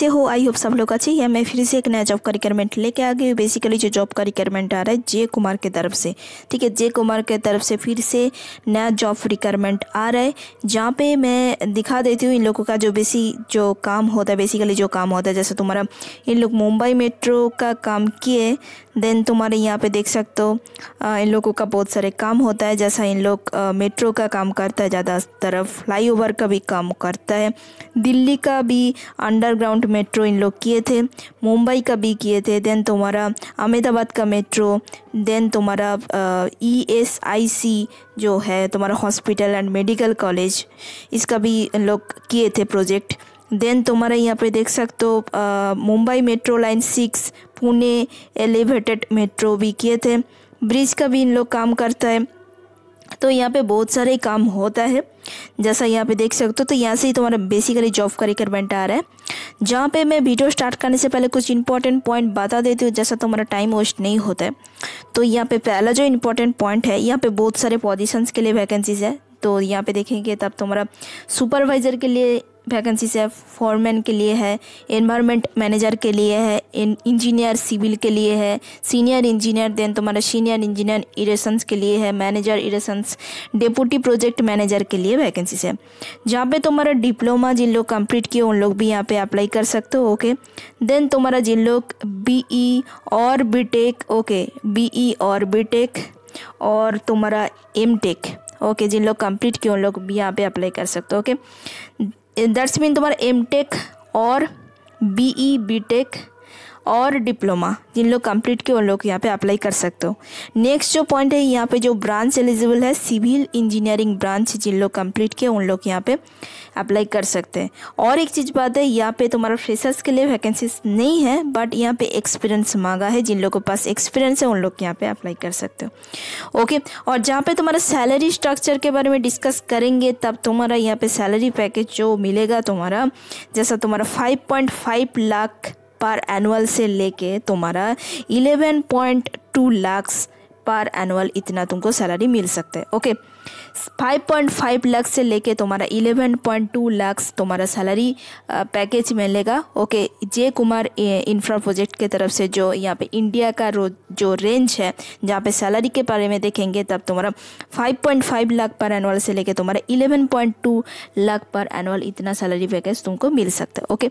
कैसे हो I hope सब लोग अच्छे हैं मैं फिर से एक नया जॉब का रिक्वायरमेंट लेके आ गई हूँ बेसिकली जो जॉब का रिक्वायरमेंट आ रहा है जे कुमार की तरफ से ठीक है जे कुमार के तरफ से फिर से नया जॉब रिक्वायरमेंट आ रहा है जहाँ पे मैं दिखा देती हूँ इन लोगों का जो बेसी जो काम होता है बेसिकली जो काम होता है जैसे तुम्हारा इन लोग मुंबई मेट्रो का काम किए देन तुम्हारे यहाँ पे देख सकते हो इन लोगों का बहुत सारे काम होता है जैसा इन लोग मेट्रो का काम करता है ज़्यादा तरफ ओवर का भी काम करता है दिल्ली का भी अंडरग्राउंड मेट्रो इन लोग किए थे मुंबई का भी किए थे देन तुम्हारा अहमदाबाद का मेट्रो देन तुम्हारा ई एस आई सी जो है तुम्हारा हॉस्पिटल एंड मेडिकल कॉलेज इसका भी इन लोग किए थे प्रोजेक्ट देन तुम्हारा यहाँ पे देख सकते हो Mumbai metro line six Pune elevated metro भी किए थे ब्रिज का भी इन लोग काम करता है तो यहाँ पे बहुत सारे काम होता है जैसा यहाँ पे देख सकते हो तो यहाँ से ही तुम्हारा बेसिकली जॉब का रिक्वायरमेंट आ रहा है जहाँ पे मैं वीडियो स्टार्ट करने से पहले कुछ इंपॉर्टेंट पॉइंट बता देती हूँ जैसा तुम्हारा टाइम वेस्ट नहीं होता है तो यहाँ पे पहला जो इंपॉर्टेंट पॉइंट है यहाँ पे बहुत सारे पोजिशंस के लिए वैकेंसीज है तो यहाँ पे देखेंगे तब तुम्हारा सुपरवाइज़र के लिए वैकेंसीज है फॉरमैन के लिए है एनवायरनमेंट मैनेजर के लिए है इंजीनियर सिविल के लिए है सीनियर इंजीनियर देन तुम्हारा सीनियर इंजीनियर इरेसन्स के लिए है manager erections deputy project manager के लिए वैकेंसीज है जहाँ पे तुम्हारा डिप्लोमा जिन लोग कंप्लीट किए उन लोग भी यहाँ पे अप्लाई कर सकते हो ओके देन तुम्हारा जिन लोग बी e और बी ओके बी और बी और तुम्हारा एम टेक ओके जिन लोग कंप्लीट किए उन लोग भी यहाँ पे अप्लाई कर सकते हो ओके दैट्स मीन तुम्हारा एम टेक और बी ई बी टेक और डिप्लोमा जिन लोग कंप्लीट किए उन लोग यहाँ पे अप्लाई कर सकते हो नेक्स्ट जो पॉइंट है यहाँ पे जो ब्रांच एलिजिबल है सिविल इंजीनियरिंग ब्रांच जिन लोग कंप्लीट किए उन लोग यहाँ पे अप्लाई कर सकते हैं और एक चीज़ बात है यहाँ पे तुम्हारा फ्रेशर्स के लिए वैकेंसीज नहीं है बट यहाँ पे एक्सपीरियंस मांगा है जिन लोगों के पास एक्सपीरियंस है उन लोग यहाँ पे अप्लाई कर सकते हो ओके और जहाँ पे तुम्हारा सैलरी स्ट्रक्चर के बारे में डिस्कस करेंगे तब तुम्हारा यहाँ पे सैलरी पैकेज जो मिलेगा तुम्हारा जैसा तुम्हारा फाइव लाख पर एनुअल से लेके तुम्हारा इलेवन पॉइंट टू लाख पर एनुअल इतना तुमको सैलरी मिल सकता है okay five point five lakh से लेके तुम्हारा इलेवन पॉइंट टू लाख तुम्हारा सैलरी पैकेज मिलेगा okay J Kumar infra project के तरफ से जो यहाँ पे इंडिया का जो रेंज है जहाँ पे सैलरी के बारे में देखेंगे तब तुम्हारा फाइव पॉइंट फाइव लाख पर एनुअल से लेके तुम्हारा इलेवन पॉइंट टू लाख पर एनुअल इतना सैलरी पैकेज तुमको मिल सकता है ओके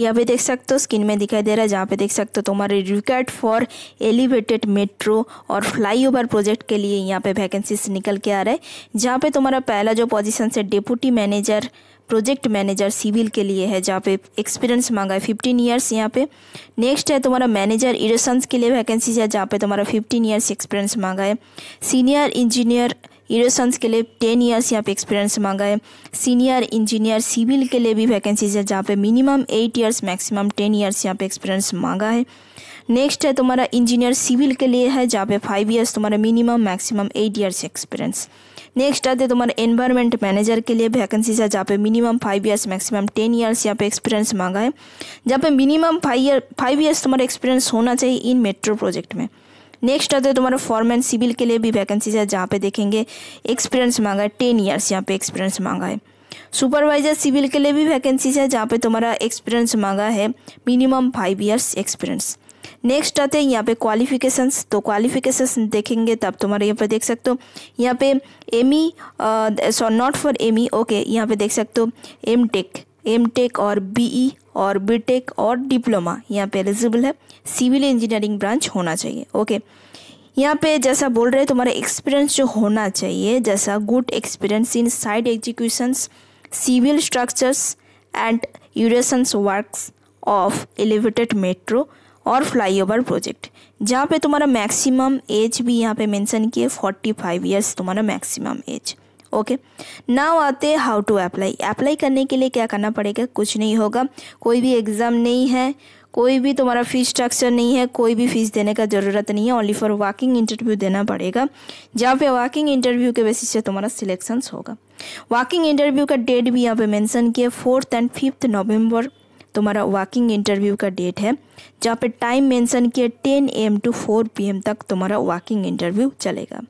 यहाँ पे देख सकते हो स्क्रीन में दिखाई दे रहा है जहाँ पे देख सकते हो तुम्हारे रिक्वायर्ड फॉर एलिवेटेड मेट्रो और फ्लाईओवर प्रोजेक्ट के लिए यहाँ पे वैकेंसीज निकल के आ रहा है जहाँ पे तुम्हारा पहला जो पोजीशन है deputy manager project manager civil के लिए है जहाँ पे एक्सपीरियंस मांगा है फिफ्टीन ईयर्स यहाँ पे नेक्स्ट है तुम्हारा मैनेजर इरेशंस के लिए वैकेंसीज है जहाँ पे तुम्हारा फिफ्टीन ईयर्स एक्सपीरियंस मांगा है सीनियर इंजीनियर यूरोसन्स के लिए टेन ईयर्स यहाँ पे एक्सपीरियंस मांगा है सीनियर इंजीनियर सिविल के लिए भी वैकेंसीज है जहाँ पे minimum eight years maximum ten years यहाँ पे एक्सपीरियंस मांगा है नेक्स्ट है तुम्हारा इंजीनियर सिविल के लिए है जहाँ पे फाइव ईयर्स तुम्हारा minimum maximum eight years experience next आते तुम्हारे एनवायरमेंट मैनेजर के लिए वैकेंसीज है जहाँ पे minimum five years maximum ten years यहाँ पे एक्सपीरियंस मांगा है जहाँ पे minimum five year five years तुम्हारा एक्सपीरियंस होना चाहिए इन मेट्रो प्रोजेक्ट में नेक्स्ट आते हैं तुम्हारा फॉर्म एंड सिविल के लिए भी वैकेंसीज है जहाँ पे देखेंगे एक्सपीरियंस मांगा है टेन ईयर्स यहाँ पे एक्सपीरियंस मांगा है सुपरवाइजर सिविल के लिए भी वैकेंसीज है जहाँ पे तुम्हारा एक्सपीरियंस मांगा है minimum five years experience next आते हैं यहाँ पे क्वालिफिकेशंस तो क्वालिफिकेशंस देखेंगे तब तुम्हारे यहाँ पे देख सकते हो यहाँ पे M E saw not for M okay यहाँ पे देख सकते हो एम टेक एम टेक और बी ई e, और बीटेक और डिप्लोमा यहाँ पे एलिजिबल है सिविल इंजीनियरिंग ब्रांच होना चाहिए ओके यहाँ पे जैसा बोल रहे तुम्हारा एक्सपीरियंस जो होना चाहिए जैसा good experience in side executions civil structures and यूरेशंस वर्क्स ऑफ एलिवेटेड मेट्रो और फ्लाईओवर प्रोजेक्ट जहाँ पे तुम्हारा मैक्सिमम एज भी यहाँ पे मेंशन किए 45 फाइव ईयर्स तुम्हारा मैक्सिमम एज ओके नाव आते हाउ टू अप्लाई अप्लाई करने के लिए क्या करना पड़ेगा कुछ नहीं होगा कोई भी एग्ज़ाम नहीं है कोई भी तुम्हारा फ़ीस स्ट्रक्चर नहीं है कोई भी फ़ीस देने का ज़रूरत नहीं है ओनली फॉर वॉकिंग इंटरव्यू देना पड़ेगा जहाँ पे वॉकिंग इंटरव्यू के बेसिस से तुम्हारा सिलेक्शंस होगा वॉकिंग इंटरव्यू का डेट भी यहाँ पे मेंशन किया फोर्थ एंड फिफ्थ नवंबर तुम्हारा वॉकिंग इंटरव्यू का डेट है जहाँ पे टाइम मेंशन किया ten M to four P तक तुम्हारा वॉकिंग इंटरव्यू चलेगा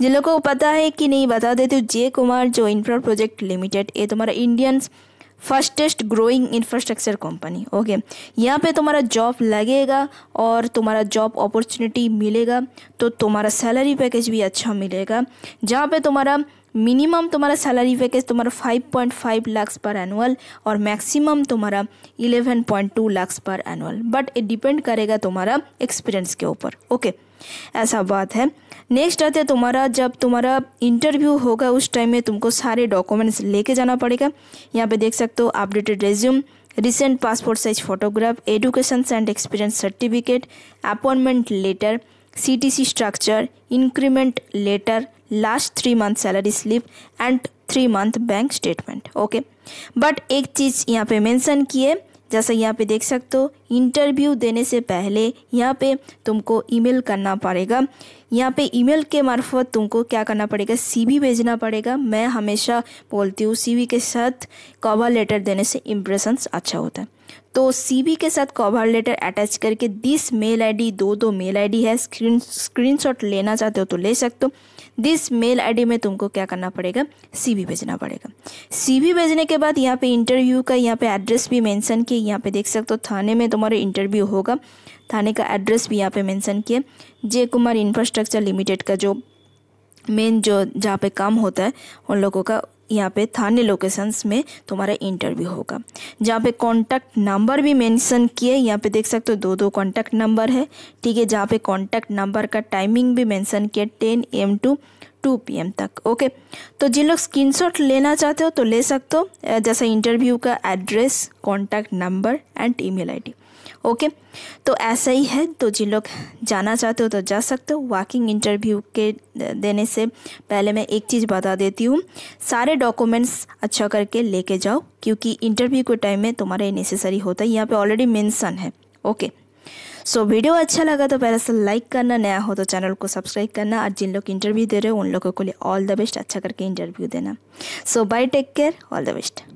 जिन लोगों को पता है कि नहीं बता देती जे कुमार जो इंफ्रा प्रोजेक्ट लिमिटेड ये तुम्हारा Indian fastest growing infrastructure company okay यहाँ पे तुम्हारा जॉब लगेगा और तुम्हारा जॉब अपॉर्चुनिटी मिलेगा तो तुम्हारा सैलरी पैकेज भी अच्छा मिलेगा जहाँ पे तुम्हारा मिनिमम तुम्हारा सैलरी पैकेज तुम्हारा 5.5 लाख पर एनुअल और मैक्सिमम तुम्हारा 11.2 लाख पर एनुअल बट ये डिपेंड करेगा तुम्हारा एक्सपीरियंस के ऊपर ओके ऐसा बात है नेक्स्ट आते तुम्हारा जब तुम्हारा इंटरव्यू होगा उस टाइम में तुमको सारे डॉक्यूमेंट्स लेके जाना पड़ेगा यहाँ पे देख सकते हो updated resume recent passport size photograph education and experience certificate appointment letter C T C structure increment letter last three month salary slip and three month bank statement okay but एक चीज़ यहाँ पे मेंशन किए जैसा यहाँ पे देख सकते हो इंटरव्यू देने से पहले यहाँ पे तुमको ईमेल करना पड़ेगा यहाँ पे ईमेल के मार्फत तुमको क्या करना पड़ेगा सीवी भेजना पड़ेगा मैं हमेशा बोलती हूँ सीवी के साथ कवर लेटर देने से इम्प्रेशंस अच्छा होता है तो सीवी के साथ कवर लेटर अटैच करके दिस मेल आईडी दो दो मेल आईडी है स्क्रीन स्क्रीनशॉट लेना चाहते हो तो ले सकते हो दिस मेल आईडी में तुमको क्या करना पड़ेगा सीवी भेजना पड़ेगा सीवी भेजने के बाद यहाँ पे इंटरव्यू का यहाँ पे एड्रेस भी मेंशन किया यहाँ पे देख सकते हो थाने में तुम्हारा इंटरव्यू होगा थाने का एड्रेस भी यहाँ पे मेंशन किया जय कुमार इंफ्रास्ट्रक्चर लिमिटेड का जो मेन जो जहाँ पे काम होता है उन लोगों का यहाँ पे थाने लोकेशंस में तुम्हारा इंटरव्यू होगा जहाँ पे कॉन्टैक्ट नंबर भी मेंशन किए यहाँ पे देख सकते हो दो दो कॉन्टैक्ट नंबर है ठीक है जहाँ पे कॉन्टैक्ट नंबर का टाइमिंग भी मेंशन किया ten M to two P तक ओके तो जिन लोग स्क्रीन लेना चाहते हो तो ले सकते हो जैसे इंटरव्यू का address contact number and email ID okay तो ऐसा ही है तो जिन लोग जाना चाहते हो तो जा सकते हो वॉकिंग इंटरव्यू के देने से पहले मैं एक चीज़ बता देती हूँ सारे डॉक्यूमेंट्स अच्छा करके लेके जाओ क्योंकि इंटरव्यू के टाइम में तुम्हारे नेसेसरी होता है यहाँ पे ऑलरेडी मेंशन है okay okay. So so, video अच्छा लगा तो पहले से लाइक करना नया हो तो चैनल को सब्सक्राइब करना और जिन लोग इंटरव्यू दे रहे हो उन लोगों को लिए ऑल द बेस्ट अच्छा करके इंटरव्यू देना so bye take care all the best